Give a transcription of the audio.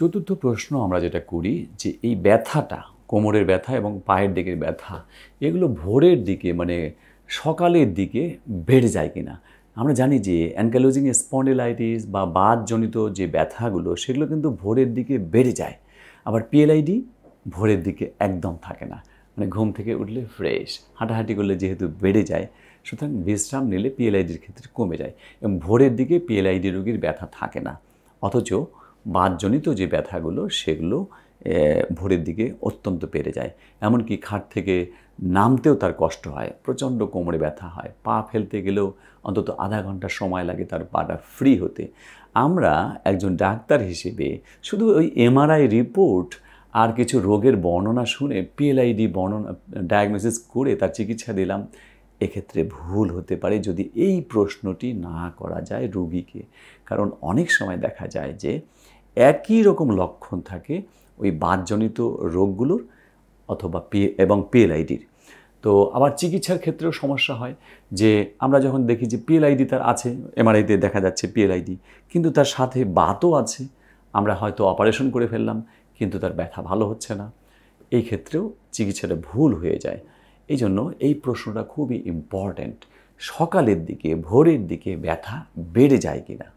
চতুর্থ প্রশ্ন আমরা যেটা করি যে এই ব্যথাটা কোমরের ব্যথা এবং পায়ের দিকের ব্যথা এগুলো ভোরের দিকে মানে সকালের দিকে বেড়ে যায় কিনা আমরা জানি যে অ্যানকালোজিং স্পন্ডেলাইটিস বা বাদজনিত যে ব্যথাগুলো সেগুলো কিন্তু ভোরের দিকে বেড়ে যায় আবার পিএলআইডি ভোরের দিকে একদম থাকে না মানে ঘুম থেকে উঠলে ফ্রেশ হাঁটাহাঁটি করলে যেহেতু বেড়ে যায় সুতরাং বিশ্রাম নিলে পিএলআইডির ক্ষেত্রে কমে যায় এবং ভোরের দিকে পিএলআইডি রোগীর ব্যথা থাকে না অথচ বাদজনিত যে ব্যথাগুলো সেগুলো ভোরের দিকে অত্যন্ত পেরে যায় এমনকি খাট থেকে নামতেও তার কষ্ট হয় প্রচণ্ড কোমরে ব্যথা হয় পা ফেলতে গেলেও অন্তত আধা ঘন্টা সময় লাগে তার পাটা ফ্রি হতে আমরা একজন ডাক্তার হিসেবে শুধু ওই এমআরআই রিপোর্ট আর কিছু রোগের বর্ণনা শুনে পিএলআইডি বর্ণনা ডায়াগনোসিস করে তার চিকিৎসা দিলাম এক্ষেত্রে ভুল হতে পারে যদি এই প্রশ্নটি না করা যায় রুগীকে কারণ অনেক সময় দেখা যায় যে একই রকম লক্ষণ থাকে ওই বাদজনিত রোগগুলোর অথবা পি এবং পিএলআইডির তো আবার চিকিৎসার ক্ষেত্রেও সমস্যা হয় যে আমরা যখন দেখি যে পিএলআইডি তার আছে এমআরআইতে দেখা যাচ্ছে পিএলআইডি কিন্তু তার সাথে বাতও আছে আমরা হয়তো অপারেশন করে ফেললাম কিন্তু তার ব্যথা ভালো হচ্ছে না এই ক্ষেত্রেও চিকিৎসাটা ভুল হয়ে যায় এই জন্য এই প্রশ্নটা খুবই ইম্পর্ট্যান্ট সকালের দিকে ভোরের দিকে ব্যথা বেড়ে যায় কিনা